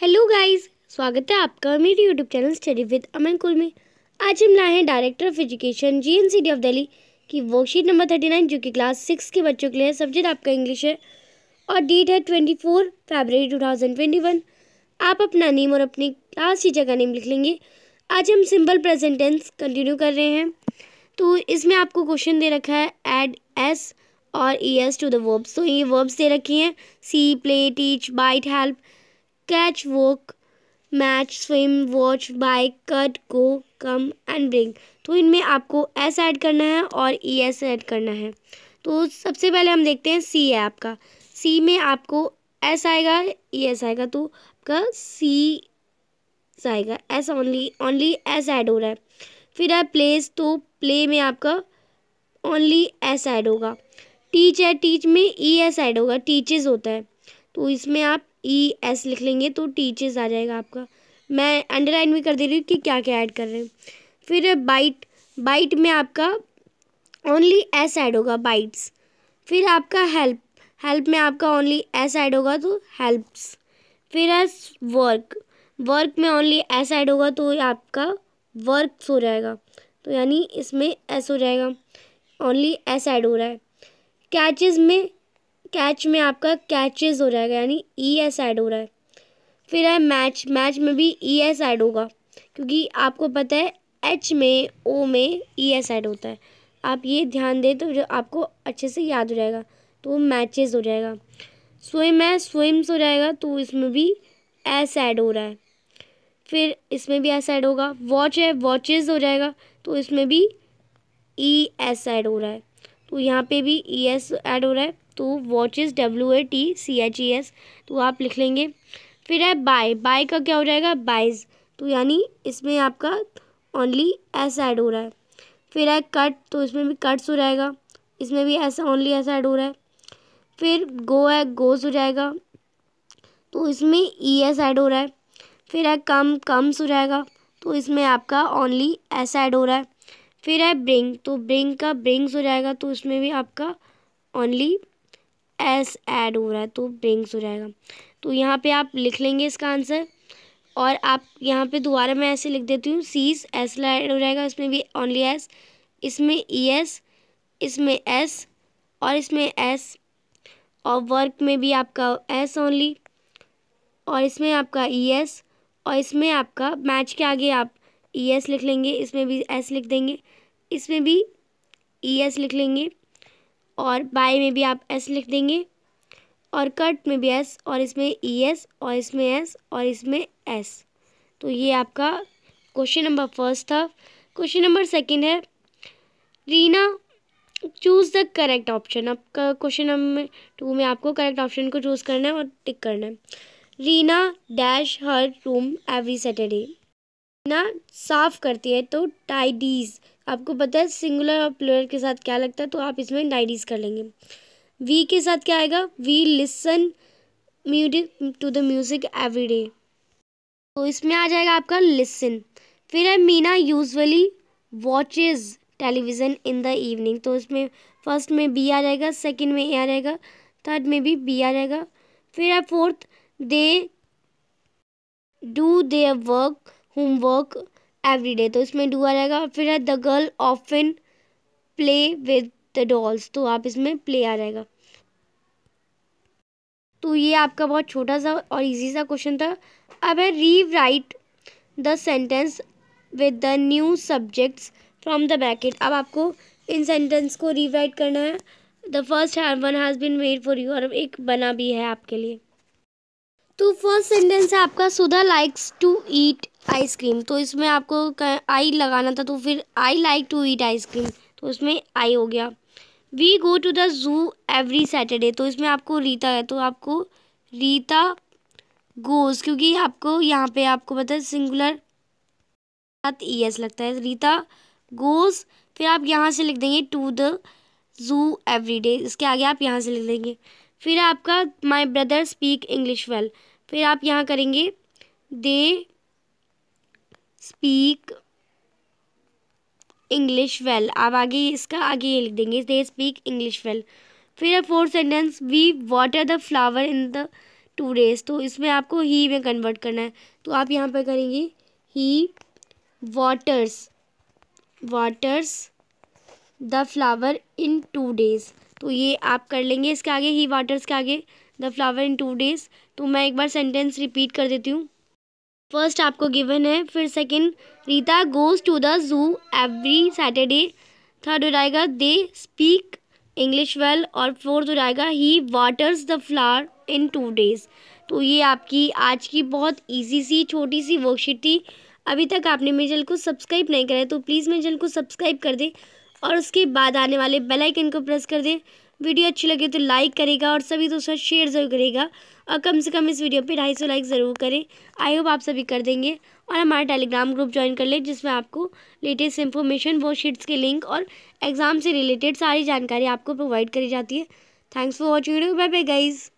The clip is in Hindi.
हेलो गाइस स्वागत है आपका मेरे YouTube channel study with Aman कुल में आज हम लाए हैं director of education G N C D of Delhi की वर्कशीट नंबर थर्टी नाइन जो कि क्लास सिक्स के बच्चों के लिए सब्जेक्ट आपका इंग्लिश है और डेट है twenty four February two thousand twenty one आप अपना नेम और अपनी क्लास टीचर का नेम लिख लेंगे आज हम सिंपल प्रजेंटेंस कंटिन्यू कर रहे हैं तो इसमें आपको क्वेश्चन दे रखा है एड एस और e s to the verbs तो ये वर्ब्स दे रखी हैं see play teach bite help catch walk match swim watch bike cut go come and bring तो इनमें आपको एस ऐड करना है और ई एस ऐड करना है तो सबसे पहले हम देखते हैं सी है आपका सी में आपको एस आएगा ई e एस आएगा तो आपका सी आएगा s only only s add हो रहा है फिर है प्लेस तो प्ले में आपका ओनली एस ऐड होगा टीच है टीच में ई एस ऐड होगा टीचेस होता है तो इसमें आप ई e, एस लिख लेंगे तो टीचर्स आ जाएगा आपका मैं अंडरलाइन भी कर दे रही हूँ कि क्या क्या ऐड कर रहे हैं फिर बाइट बाइट में आपका ओनली एस ऐड होगा बाइट्स फिर आपका हेल्प हेल्प में आपका ओनली एस ऐड होगा तो हेल्प्स फिर एस वर्क वर्क में ओनली एस ऐड होगा तो आपका वर्क हो जाएगा तो यानी इसमें एस हो जाएगा ओनली एस ऐड हो रहा है कैचेज में कैच में आपका कैचेज हो जाएगा यानी ई एस ऐड हो रहा है फिर है मैच मैच में भी ई एस ऐड होगा क्योंकि आपको पता है एच में ओ में ई एस ऐड होता है आप ये ध्यान दें तो जो आपको अच्छे से याद हो जाएगा तो वो हो जाएगा स्वयं है स्विम्स हो जाएगा तो इसमें भी एस ऐड हो रहा है फिर इसमें भी एस ऐड होगा वॉच है वॉचेज हो जाएगा तो इसमें भी ई एस ऐड हो रहा है तो यहाँ पे भी ई एस ऐड हो रहा है तो is W A T C H E S तो आप लिख लेंगे फिर है बाय बाय का क्या हो जाएगा बाइज तो यानी इसमें आपका ओनली एस ऐड हो रहा है फिर है कट तो इसमें भी कट्स हो जाएगा इसमें भी ऐसा ओनली एस ऐड हो रहा है फिर गो है गोस हो जाएगा तो इसमें ई एस ऐड हो रहा है फिर है कम कम्स हो जाएगा तो इसमें आपका ओनली एस ऐड हो रहा है फिर है ब्रिंग तो ब्रिंग का ब्रिंग्स हो जाएगा तो इसमें भी आपका ओनली एस ऐड हो रहा है तो ब्रिंग्स हो जाएगा तो यहाँ पे आप लिख लेंगे इसका आंसर और आप यहाँ पे दोबारा मैं ऐसे लिख देती हूँ सीस एस ऐड हो जाएगा इसमें भी ओनली एस इसमें ई e एस इसमें एस और इसमें एस और वर्क में भी आपका एस ओनली और इसमें आपका ई e एस और इसमें आपका मैच के आगे आप ई e एस लिख लेंगे इसमें भी एस लिख देंगे इसमें भी ई एस लिख लेंगे और बाय में भी आप एस लिख देंगे और कट में भी एस और इसमें ई e एस और इसमें एस और इसमें एस तो ये आपका क्वेश्चन नंबर फर्स्ट था क्वेश्चन नंबर सेकंड है Reena choose the correct option आपका क्वेश्चन नंबर टू में आपको करेक्ट ऑप्शन को चूज़ करना है और टिक करना है Reena dash her room every Saturday Reena साफ़ करती है तो टाइडीज़ आपको पता है सिंगुलर और प्लेयर के साथ क्या लगता है तो आप इसमें डायरीज़ कर लेंगे वी के साथ क्या आएगा we listen music to the music every day तो इसमें आ जाएगा आपका लिसन फिर है Meena usually watches television in the evening तो इसमें फर्स्ट में बी आ जाएगा सेकेंड में ए आ जाएगा थर्ड में भी बी आ जाएगा फिर है fourth they do their work homework every day तो इसमें डू आ जाएगा और फिर है the girl in play with the dolls तो आप इसमें प्ले आ जाएगा तो ये आपका बहुत छोटा सा और इजी सा क्वेश्चन था अब है rewrite the sentence with the new subjects from the bracket अब आपको इन सेंटेंस को रीराइट करना है the first one has been made for you और एक बना भी है आपके लिए तो फर्स्ट सेंटेंस है आपका Sudha likes to eat ice cream तो इसमें आपको आई लगाना था तो फिर I like to eat ice cream तो इसमें आई हो गया we go to the zoo every Saturday तो इसमें आपको रीता है तो आपको रीता गोज क्योंकि आपको यहाँ पे आपको पता है सिंगुलर साथ ई एस लगता है रीता गोज फिर आप यहाँ से लिख देंगे to the zoo every day इसके आगे आप यहाँ से लिख देंगे फिर आपका my brother speak English well फिर आप यहाँ करेंगे दे स्पीक इंग्लिश वेल आप आगे इसका आगे ये लिख देंगे दे स्पीक इंग्लिश वेल फिर fourth sentence we water the flower in the two days तो इसमें आपको ही में कन्वर्ट करना है तो आप यहाँ पर करेंगे he waters waters the flower in two days तो ये आप कर लेंगे इसके आगे ही वाटर्स के आगे the flower in two days तो मैं एक बार सेंटेंस रिपीट कर देती हूँ फर्स्ट आपको गिवन है फिर second Rita goes to the zoo every Saturday third हो जाएगा दे स्पीक इंग्लिश वेल और फोर्थ हो जाएगा he waters the flower in two days तो ये आपकी आज की बहुत इजी सी छोटी सी वर्कशीट थी अभी तक आपने मेरे चैनल को सब्सक्राइब नहीं करा है तो प्लीज़ मेरे चैनल को सब्सक्राइब कर दें और उसके बाद आने वाले बेल आइकन को प्रेस कर दें वीडियो अच्छी लगे तो लाइक करेगा और सभी दोस्तों शेयर ज़रूर करेगा और कम से कम इस वीडियो पे सौ लाइक ज़रूर करें आई होप आप सभी कर देंगे और हमारा टेलीग्राम ग्रुप ज्वाइन कर लें जिसमें आपको लेटेस्ट इन्फॉर्मेशन वो शीट्स के लिंक और एग्ज़ाम से रिलेटेड सारी जानकारी आपको प्रोवाइड करी जाती है thanks for watching bye bye guys